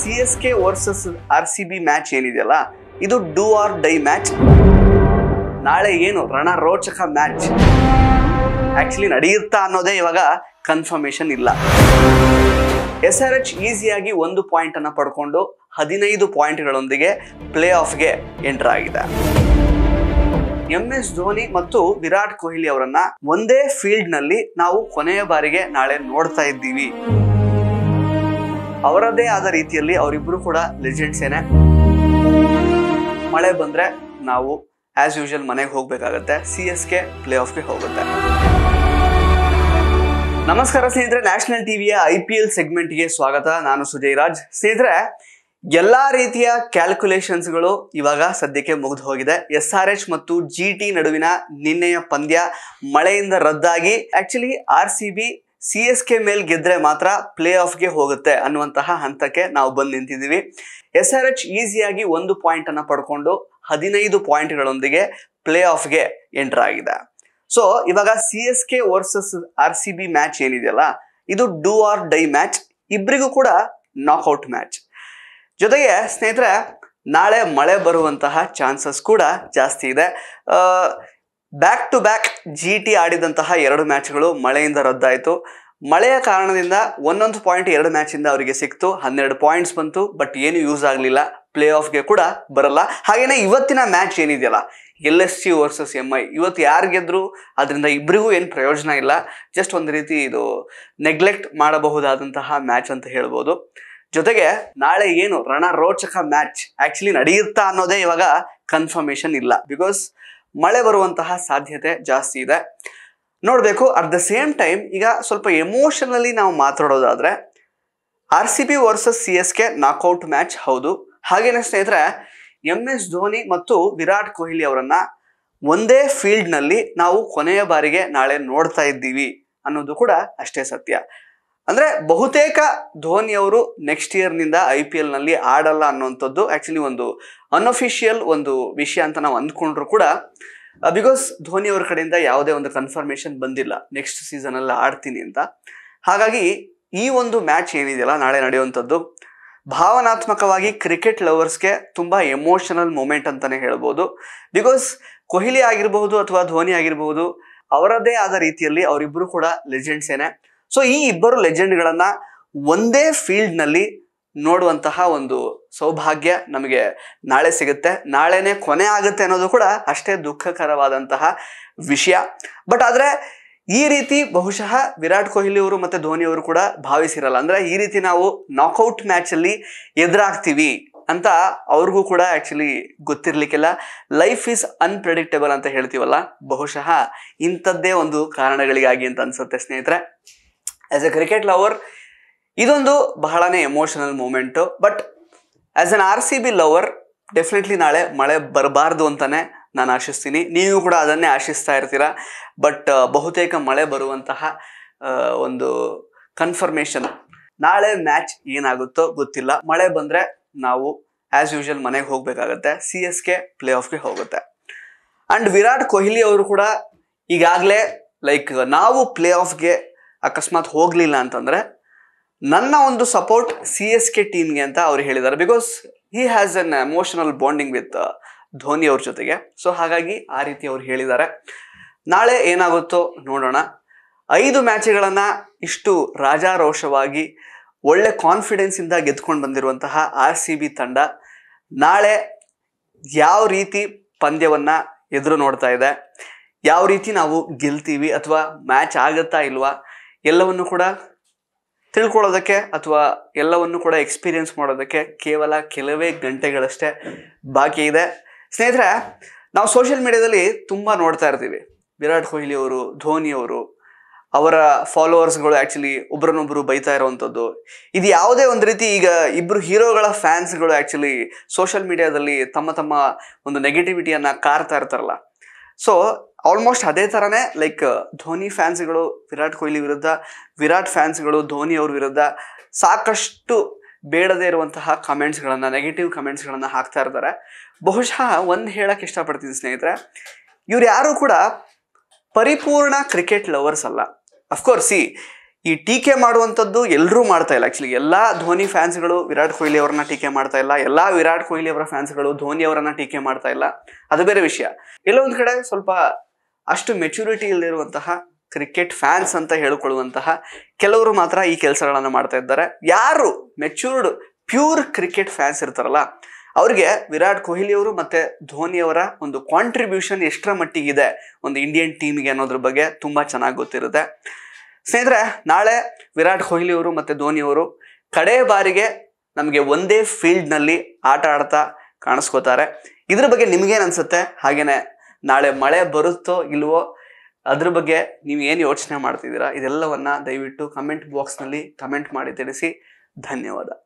C S K versus R C B match ಏನಿದೆಯಲ್ಲ ಇದು do or die match ನಾಳೆ ಏನು ರೋಚಕ ಮ್ಯಾಚ್ ಆ್ಯಕ್ಚುಲಿ ನಡೆಯುತ್ತಾ ಅನ್ನೋದೇ ಇವಾಗ ಕನ್ಫರ್ಮೇಷನ್ ಇಲ್ಲ ಎಸ್ ಆರ್ ಎಚ್ ಈಸಿಯಾಗಿ ಒಂದು ಅನ್ನು ಪಡ್ಕೊಂಡು ಹದಿನೈದು ಪಾಯಿಂಟ್ಗಳೊಂದಿಗೆ ಪ್ಲೇ ಆಫ್ಗೆ ಎಂಟರ್ ಆಗಿದೆ ಎಂ ಎಸ್ ಧೋನಿ ಮತ್ತು ವಿರಾಟ್ ಕೊಹ್ಲಿ ಅವರನ್ನ ಒಂದೇ ಫೀಲ್ಡ್ ನಲ್ಲಿ ನಾವು ಕೊನೆಯ ಬಾರಿಗೆ ನಾಳೆ ನೋಡ್ತಾ ಇದ್ದೀವಿ ಅವರದ್ದೇ ಆದ ರೀತಿಯಲ್ಲಿ ಅವರಿಬ್ರು ಕೂಡ ಲೆಜೆಂಡ್ಸ್ ಏನೇ ಮಳೆ ಬಂದ್ರೆ ನಾವು ಆಸ್ ಯೂಶಲ್ ಮನೆಗೆ ಹೋಗ್ಬೇಕಾಗತ್ತೆ ಸಿ ಎಸ್ ಕೆ ಪ್ಲೇ ಆಫ್ಗೆ ಹೋಗುತ್ತೆ ನಮಸ್ಕಾರ ಸ್ನೇಹಿತರೆ ನ್ಯಾಷನಲ್ ಟಿವಿಯ ಐ ಪಿ ಎಲ್ ಸೆಗ್ಮೆಂಟ್ಗೆ ಸ್ವಾಗತ ನಾನು ಸುಜಯ್ ರಾಜ್ ಸ್ನೇಹಿತರೆ ಎಲ್ಲ ರೀತಿಯ ಕ್ಯಾಲ್ಕುಲೇಷನ್ಸ್ಗಳು ಇವಾಗ ಸದ್ಯಕ್ಕೆ ಮುಗಿದು ಹೋಗಿದೆ ಎಸ್ ಆರ್ ಎಚ್ ಮತ್ತು ಜಿ ಟಿ ನಡುವಿನ ನಿನ್ನೆಯ ಪಂದ್ಯ ಮಳೆಯಿಂದ ರದ್ದಾಗಿ actually R C B C S K ಮೇಲೆ ಗೆದ್ರೆ ಮಾತ್ರ ಪ್ಲೇ ಆಫ್ಗೆ ಹೋಗುತ್ತೆ ಅನ್ನುವಂತಹ ಹಂತಕ್ಕೆ ನಾವು ಬಂದು ನಿಂತಿದ್ದೀವಿ ಎಸ್ ಆರ್ ಎಚ್ ಈಸಿಯಾಗಿ ಒಂದು ಪಾಯಿಂಟ್ ಅನ್ನ ಪಡ್ಕೊಂಡು ಹದಿನೈದು ಪಾಯಿಂಟ್ಗಳೊಂದಿಗೆ ಪ್ಲೇ ಆಫ್ಗೆ ಎಂಟರ್ ಆಗಿದೆ ಸೊ ಇವಾಗ C S K versus R C B match ಏನಿದೆಯಲ್ಲ ಇದು ಡೂ ಆರ್ ಡೈ ಮ್ಯಾಚ್ ಇಬ್ಬರಿಗೂ ಕೂಡ ನಾಕ್ಔಟ್ ಮ್ಯಾಚ್ ಜೊತೆಗೆ ಸ್ನೇಹಿತರೆ ನಾಳೆ ಮಳೆ ಬರುವಂತಹ ಚಾನ್ಸಸ್ ಕೂಡ ಜಾಸ್ತಿ ಇದೆ back to back G T ಆಡಿದಂತಹ ಎರಡು ಮ್ಯಾಚ್ಗಳು ಮಳೆಯಿಂದ ರದ್ದಾಯಿತು ಮಳೆಯ ಕಾರಣದಿಂದ ಒಂದೊಂದು ಪಾಯಿಂಟ್ ಎರಡು ಮ್ಯಾಚಿಂದ ಅವರಿಗೆ ಸಿಕ್ತು ಹನ್ನೆರಡು ಪಾಯಿಂಟ್ಸ್ ಬಂತು ಬಟ್ ಏನು ಯೂಸ್ ಆಗಲಿಲ್ಲ ಪ್ಲೇ ಆಫ್ಗೆ ಕೂಡ ಬರಲ್ಲ ಹಾಗೇನೆ ಇವತ್ತಿನ ಮ್ಯಾಚ್ ಏನಿದೆಯಲ್ಲ L S C versus M I ಇವತ್ತು ಯಾರು ಗೆದ್ರು ಅದರಿಂದ ಇಬ್ಬರಿಗೂ ಏನು ಪ್ರಯೋಜನ ಇಲ್ಲ ಜಸ್ಟ್ ಒಂದು ರೀತಿ ಇದು ನೆಗ್ಲೆಕ್ಟ್ ಮಾಡಬಹುದಾದಂತಹ ಮ್ಯಾಚ್ ಅಂತ ಹೇಳ್ಬೋದು ಜೊತೆಗೆ ನಾಳೆ ಏನು ರೋಚಕ ಮ್ಯಾಚ್ ಆಕ್ಚುಲಿ ನಡೆಯುತ್ತಾ ಅನ್ನೋದೇ ಇವಾಗ ಕನ್ಫರ್ಮೇಶನ್ ಇಲ್ಲ ಬಿಕಾಸ್ ಮಳೆ ಬರುವಂತಹ ಸಾಧ್ಯತೆ ಜಾಸ್ತಿ ಇದೆ ನೋಡಬೇಕು ಅಟ್ ದ ಸೇಮ್ ಟೈಮ್ ಈಗ ಸ್ವಲ್ಪ ಎಮೋಷನಲಿ ನಾವು ಮಾತಾಡೋದಾದರೆ R C B versus C S K knockout match ಹೌದು ಹಾಗೇನೆ ಸ್ನೇಹಿತರೆ ಎಮ್ ಎಸ್ ಧೋನಿ ಮತ್ತು ವಿರಾಟ್ ಕೊಹ್ಲಿ ಅವರನ್ನ ಒಂದೇ ಫೀಲ್ಡ್ನಲ್ಲಿ ನಾವು ಕೊನೆಯ ಬಾರಿಗೆ ನಾಳೆ ನೋಡ್ತಾ ಇದ್ದೀವಿ ಅನ್ನೋದು ಕೂಡ ಅಷ್ಟೇ ಸತ್ಯ ಅಂದರೆ ಬಹುತೇಕ ಧೋನಿ ಅವರು ನೆಕ್ಸ್ಟ್ ಇಯರ್ನಿಂದ ಐ ಪಿ ಎಲ್ನಲ್ಲಿ ಆಡಲ್ಲ ಅನ್ನುವಂಥದ್ದು ಆ್ಯಕ್ಚುಲಿ ಒಂದು ಅನ್ಅಫಿಷಿಯಲ್ ಒಂದು ವಿಷಯ ಅಂತ ನಾವು ಅಂದ್ಕೊಂಡ್ರು ಕೂಡ ಬಿಕಾಸ್ uh, ಧೋನಿ ಅವ್ರ ಕಡೆಯಿಂದ ಯಾವುದೇ ಒಂದು ಕನ್ಫರ್ಮೇಷನ್ ಬಂದಿಲ್ಲ ನೆಕ್ಸ್ಟ್ ಸೀಸನಲ್ಲಿ ಆಡ್ತೀನಿ ಅಂತ ಹಾಗಾಗಿ ಈ ಒಂದು ಮ್ಯಾಚ್ ಏನಿದೆಯಲ್ಲ ನಾಳೆ ನಡೆಯುವಂಥದ್ದು ಭಾವನಾತ್ಮಕವಾಗಿ ಕ್ರಿಕೆಟ್ ಲವರ್ಸ್ಗೆ ತುಂಬ ಎಮೋಷನಲ್ ಮೂಮೆಂಟ್ ಅಂತಲೇ ಹೇಳ್ಬೋದು ಬಿಕಾಸ್ ಕೊಹ್ಲಿ ಆಗಿರಬಹುದು ಅಥವಾ ಧೋನಿ ಆಗಿರಬಹುದು ಅವರದೇ ಆದ ರೀತಿಯಲ್ಲಿ ಅವರಿಬ್ಬರು ಕೂಡ ಲೆಜೆಂಡ್ಸೇನೆ ಸೊ ಈ ಇಬ್ಬರು ಲೆಜೆಂಡ್ಗಳನ್ನು ಒಂದೇ ಫೀಲ್ಡ್ನಲ್ಲಿ ನೋಡುವಂತಹ ಒಂದು ಸೌಭಾಗ್ಯ ನಮಗೆ ನಾಳೆ ಸಿಗುತ್ತೆ ನಾಳೆನೆ ಕೊನೆ ಆಗುತ್ತೆ ಅನ್ನೋದು ಕೂಡ ಅಷ್ಟೇ ದುಃಖಕರವಾದಂತಹ ವಿಷಯ ಬಟ್ ಆದರೆ ಈ ರೀತಿ ಬಹುಶಃ ವಿರಾಟ್ ಕೊಹ್ಲಿ ಅವರು ಮತ್ತು ಅವರು ಕೂಡ ಭಾವಿಸಿರಲ್ಲ ಅಂದರೆ ಈ ರೀತಿ ನಾವು ನಾಕೌಟ್ ಮ್ಯಾಚಲ್ಲಿ ಎದುರಾಗ್ತೀವಿ ಅಂತ ಅವ್ರಿಗೂ ಕೂಡ ಆ್ಯಕ್ಚುಲಿ ಗೊತ್ತಿರಲಿಕ್ಕಿಲ್ಲ ಲೈಫ್ ಈಸ್ ಅನ್ಪ್ರೆಡಿಕ್ಟೇಬಲ್ ಅಂತ ಹೇಳ್ತೀವಲ್ಲ ಬಹುಶಃ ಇಂಥದ್ದೇ ಒಂದು ಕಾರಣಗಳಿಗಾಗಿ ಅಂತ ಅನ್ಸುತ್ತೆ ಸ್ನೇಹಿತರೆ ಆ್ಯಸ್ ಎ ಕ್ರಿಕೆಟ್ ಲವರ್ ಇದೊಂದು ಬಹಳನೇ emotional moment but as an R C B lover definitely ನಾಳೆ ಮಳೆ ಬರಬಾರ್ದು ಅಂತಲೇ ನಾನು ಆಶಿಸ್ತೀನಿ ನೀವು ಕೂಡ ಅದನ್ನೇ ಆಶಿಸ್ತಾ ಇರ್ತೀರ ಬಟ್ ಬಹುತೇಕ ಮಳೆ ಬರುವಂತಹ ಒಂದು ಕನ್ಫರ್ಮೇಷನ್ ನಾಳೆ ಮ್ಯಾಚ್ ಏನಾಗುತ್ತೋ ಗೊತ್ತಿಲ್ಲ ಮಳೆ ಬಂದರೆ ನಾವು ಆ್ಯಸ್ ಯೂಶಲ್ ಮನೆಗೆ ಹೋಗಬೇಕಾಗತ್ತೆ ಸಿ ಎಸ್ ಕೆ ಪ್ಲೇ ಆಫ್ಗೆ ಹೋಗುತ್ತೆ ಆ್ಯಂಡ್ ವಿರಾಟ್ ಕೊಹ್ಲಿ ಅವರು ಕೂಡ ಈಗಾಗಲೇ ಲೈಕ್ ನಾವು ಪ್ಲೇ ಆಫ್ಗೆ ಅಕಸ್ಮಾತ್ ಹೋಗಲಿಲ್ಲ ಅಂತಂದರೆ ನನ್ನ ಒಂದು ಸಪೋರ್ಟ್ ಸಿ ಎಸ್ ಕೆ ಟೀಮ್ಗೆ ಅಂತ ಅವ್ರು ಹೇಳಿದ್ದಾರೆ because he has an emotional bonding with Dhoni ಅವ್ರ ಜೊತೆಗೆ ಸೊ ಹಾಗಾಗಿ ಆ ರೀತಿ ಅವ್ರು ಹೇಳಿದ್ದಾರೆ ನಾಳೆ ಏನಾಗುತ್ತೋ ನೋಡೋಣ ಐದು ಮ್ಯಾಚ್ಗಳನ್ನು ಇಷ್ಟು ರಾಜಾರೋಷವಾಗಿ ಒಳ್ಳೆ ಕಾನ್ಫಿಡೆನ್ಸಿಂದ ಗೆದ್ಕೊಂಡು ಬಂದಿರುವಂತಹ ಆರ್ ಸಿ ಬಿ ತಂಡ ನಾಳೆ ಯಾವ ರೀತಿ ಪಂದ್ಯವನ್ನು ಎದುರು ನೋಡ್ತಾ ಇದೆ ಯಾವ ರೀತಿ ನಾವು ಗೆಲ್ತೀವಿ ಅಥವಾ ಮ್ಯಾಚ್ ಆಗುತ್ತಾ ಇಲ್ವಾ ಎಲ್ಲವನ್ನು ಕೂಡ ತಿಳ್ಕೊಳ್ಳೋದಕ್ಕೆ ಅಥವಾ ಎಲ್ಲವನ್ನು ಕೂಡ ಎಕ್ಸ್ಪೀರಿಯನ್ಸ್ ಮಾಡೋದಕ್ಕೆ ಕೇವಲ ಕೆಲವೇ ಗಂಟೆಗಳಷ್ಟೇ ಬಾಕಿ ಇದೆ ಸ್ನೇಹಿತರೆ ನಾವು ಸೋಷಿಯಲ್ ಮೀಡಿಯಾದಲ್ಲಿ ತುಂಬ ನೋಡ್ತಾ ಇರ್ತೀವಿ ವಿರಾಟ್ ಕೊಹ್ಲಿ ಅವರು ಧೋನಿ ಅವರು ಅವರ ಫಾಲೋವರ್ಸ್ಗಳು ಆ್ಯಕ್ಚುಲಿ ಒಬ್ಬರನ್ನೊಬ್ಬರು ಬೈತಾ ಇರುವಂಥದ್ದು ಇದು ಯಾವುದೇ ಒಂದು ರೀತಿ ಈಗ ಇಬ್ಬರು ಹೀರೋಗಳ ಫ್ಯಾನ್ಸ್ಗಳು ಆ್ಯಕ್ಚುಲಿ ಸೋಷಿಯಲ್ ಮೀಡಿಯಾದಲ್ಲಿ ತಮ್ಮ ತಮ್ಮ ಒಂದು ನೆಗೆಟಿವಿಟಿಯನ್ನು ಕಾರ್ತಾ ಇರ್ತಾರಲ್ಲ ಸೊ ಆಲ್ಮೋಸ್ಟ್ ಅದೇ ಥರನೇ ಲೈಕ್ ಧೋನಿ ಫ್ಯಾನ್ಸ್ಗಳು ವಿರಾಟ್ ಕೊಹ್ಲಿ ವಿರುದ್ಧ ವಿರಾಟ್ ಫ್ಯಾನ್ಸ್ಗಳು ಧೋನಿ ಅವ್ರ ವಿರುದ್ಧ ಸಾಕಷ್ಟು ಬೇಡದೇ ಇರುವಂತಹ ಕಮೆಂಟ್ಸ್ಗಳನ್ನು ನೆಗೆಟಿವ್ ಕಮೆಂಟ್ಸ್ಗಳನ್ನು ಹಾಕ್ತಾ ಇರ್ತಾರೆ ಬಹುಶಃ ಒಂದು ಹೇಳಕ್ಕೆ ಇಷ್ಟಪಡ್ತೀನಿ ಸ್ನೇಹಿತರೆ ಇವ್ರು ಯಾರೂ ಕೂಡ ಪರಿಪೂರ್ಣ ಕ್ರಿಕೆಟ್ ಲವರ್ಸ್ ಅಲ್ಲ ಅಫ್ಕೋರ್ಸ್ ಈ ಈ ಟೀಕೆ ಮಾಡುವಂಥದ್ದು ಎಲ್ಲರೂ ಮಾಡ್ತಾ ಇಲ್ಲ ಆ್ಯಕ್ಚುಲಿ ಎಲ್ಲ ಧೋನಿ ಫ್ಯಾನ್ಸ್ಗಳು ವಿರಾಟ್ ಕೊಹ್ಲಿ ಅವರನ್ನ ಟೀಕೆ ಮಾಡ್ತಾ ಇಲ್ಲ ಎಲ್ಲ ವಿರಾಟ್ ಕೊಹ್ಲಿ ಅವರ ಫ್ಯಾನ್ಸ್ಗಳು ಧೋನಿ ಅವರನ್ನ ಟೀಕೆ ಮಾಡ್ತಾ ಇಲ್ಲ ಅದು ಬೇರೆ ವಿಷಯ ಎಲ್ಲೊಂದು ಕಡೆ ಸ್ವಲ್ಪ ಅಷ್ಟು ಮೆಚುರಿಟಿ ಇಲ್ಲದಿರುವಂತಹ ಕ್ರಿಕೆಟ್ ಫ್ಯಾನ್ಸ್ ಅಂತ ಹೇಳಿಕೊಳ್ಳುವಂತಹ ಕೆಲವರು ಮಾತ್ರ ಈ ಕೆಲಸಗಳನ್ನು ಮಾಡ್ತಾ ಇದ್ದಾರೆ ಯಾರು ಮೆಚೂರ್ಡ್ ಪ್ಯೂರ್ ಕ್ರಿಕೆಟ್ ಫ್ಯಾನ್ಸ್ ಇರ್ತಾರಲ್ಲ ಅವ್ರಿಗೆ ವಿರಾಟ್ ಕೊಹ್ಲಿ ಅವರು ಮತ್ತೆ ಧೋನಿ ಅವರ ಒಂದು ಕಾಂಟ್ರಿಬ್ಯೂಷನ್ ಎಷ್ಟರ ಮಟ್ಟಿಗಿದೆ ಒಂದು ಇಂಡಿಯನ್ ಟೀಮ್ಗೆ ಅನ್ನೋದ್ರ ಬಗ್ಗೆ ತುಂಬ ಚೆನ್ನಾಗಿ ಗೊತ್ತಿರುತ್ತೆ ಸ್ನೇಹಿತರೆ ನಾಳೆ ವಿರಾಟ್ ಕೊಹ್ಲಿ ಅವರು ಮತ್ತು ಧೋನಿ ಅವರು ಕಡೆ ಬಾರಿಗೆ ನಮಗೆ ಒಂದೇ ಫೀಲ್ಡ್ನಲ್ಲಿ ಆಟ ಆಡ್ತಾ ಕಾಣಿಸ್ಕೋತಾರೆ ಇದ್ರ ಬಗ್ಗೆ ನಿಮಗೇನು ಅನ್ಸುತ್ತೆ ಹಾಗೇನೆ ನಾಳೆ ಮಳೆ ಬರುತ್ತೋ ಇಲ್ವೋ ಅದ್ರ ಬಗ್ಗೆ ನೀವು ಏನು ಯೋಚನೆ ಮಾಡ್ತಿದ್ದೀರಾ ಇದೆಲ್ಲವನ್ನು ದಯವಿಟ್ಟು ಕಮೆಂಟ್ ಬಾಕ್ಸ್ನಲ್ಲಿ ಕಮೆಂಟ್ ಮಾಡಿ ತಿಳಿಸಿ ಧನ್ಯವಾದ